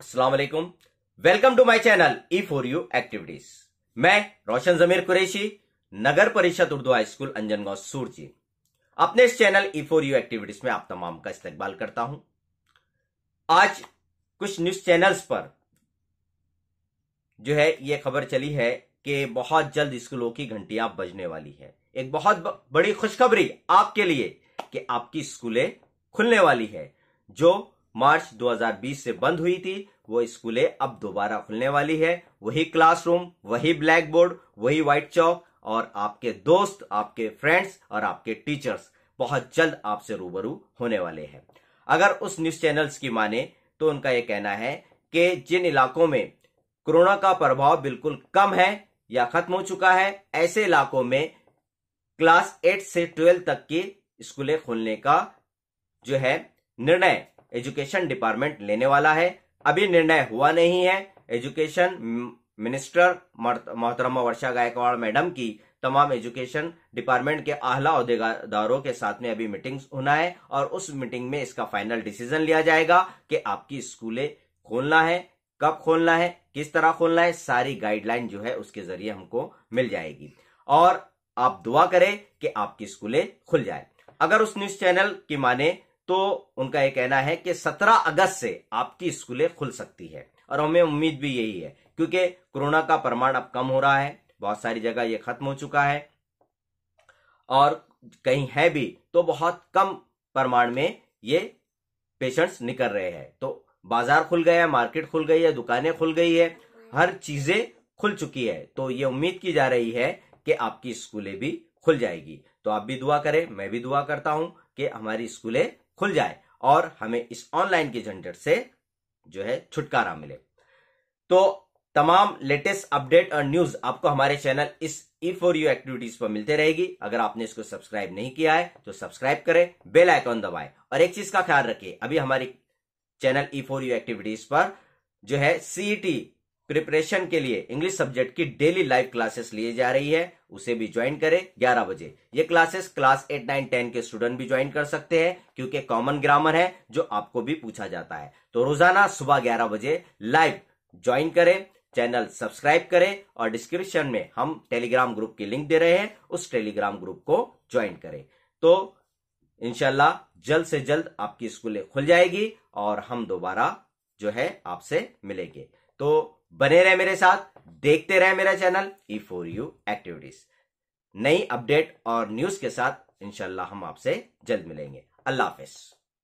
Aslam welcome to my channel E for you activities मैं रोशन जमीर कुरेशी नगर परिषद Urdu high school अंजन गांव सूरजी अपने इस channel E for you activities में आप तमाम का इस्तेमाल करता हूं आज कुछ न्यूज चैनल्स पर जो है ये खबर चली है कि बहुत जल्द स्कूलों की घंटियां बजने वाली है एक बहुत बड़ी खुशखबरी आपके लिए कि आपकी स्कूलें खुलने वाली है जो मार्च 2020 से बंद हुई थी वो स्कूलें अब दोबारा खुलने वाली है वही क्लासरूम वही ब्लैक बोर्ड वही व्हाइट चौक और आपके दोस्त आपके फ्रेंड्स और आपके टीचर्स बहुत जल्द आपसे रूबरू होने वाले हैं अगर उस न्यूज चैनल्स की माने तो उनका यह कहना है कि जिन इलाकों में कोरोना का प्रभाव बिल्कुल कम है या खत्म हो चुका है ऐसे इलाकों में क्लास एट से ट्वेल्व तक की स्कूलें खोलने का जो है निर्णय एजुकेशन डिपार्टमेंट लेने वाला है अभी निर्णय हुआ नहीं है एजुकेशन मिनिस्टर मोहतरमा वर्षा गायकवाड़ मैडम की तमाम एजुकेशन डिपार्टमेंट के आहला अहलादारों के साथ में अभी मीटिंग होना है और उस मीटिंग में इसका फाइनल डिसीजन लिया जाएगा कि आपकी स्कूलें खोलना है कब खोलना है किस तरह खोलना है सारी गाइडलाइन जो है उसके जरिए हमको मिल जाएगी और आप दुआ करें कि आपकी स्कूलें खुल जाए अगर उस न्यूज चैनल की माने तो उनका यह कहना है कि 17 अगस्त से आपकी स्कूलें खुल सकती है और हमें उम्मीद भी यही है क्योंकि कोरोना का प्रमाण अब कम हो रहा है बहुत सारी जगह ये खत्म हो चुका है और कहीं है भी तो बहुत कम प्रमाण में ये पेशेंट्स निकल रहे हैं तो बाजार खुल गया है मार्केट खुल गई है दुकानें खुल गई है हर चीजें खुल चुकी है तो ये उम्मीद की जा रही है कि आपकी स्कूलें भी खुल जाएगी तो आप भी दुआ करें मैं भी दुआ करता हूं कि हमारी स्कूलें खुल जाए और हमें इस ऑनलाइन के झंझट से जो है छुटकारा मिले तो तमाम लेटेस्ट अपडेट और न्यूज आपको हमारे चैनल इस ई फॉर यू एक्टिविटीज पर मिलते रहेगी अगर आपने इसको सब्सक्राइब नहीं किया है तो सब्सक्राइब करें बेल आइकॉन दबाए और एक चीज का ख्याल रखिए अभी हमारी channel E for you activities पर जो है सीईटी प्रिपरेशन के लिए इंग्लिश सब्जेक्ट की डेली लाइव क्लासेस लिए जा रही है उसे भी ज्वाइन करें 11 बजे ये क्लासेस क्लास 8, 9, 10 के स्टूडेंट भी ज्वाइन कर सकते हैं क्योंकि कॉमन ग्रामर है जो आपको भी पूछा जाता है तो रोजाना सुबह 11 बजे लाइव ज्वाइन करें चैनल सब्सक्राइब करें और डिस्क्रिप्शन में हम टेलीग्राम ग्रुप की लिंक दे रहे हैं उस टेलीग्राम ग्रुप को ज्वाइन करें तो इनशाला जल्द से जल्द आपकी स्कूलें खुल जाएगी और हम दोबारा जो है आपसे मिलेंगे तो बने रहे मेरे साथ देखते रहे मेरा channel E for you activities नई अपडेट और न्यूज के साथ इंशाल्लाह हम आपसे जल्द मिलेंगे अल्लाह हाफिज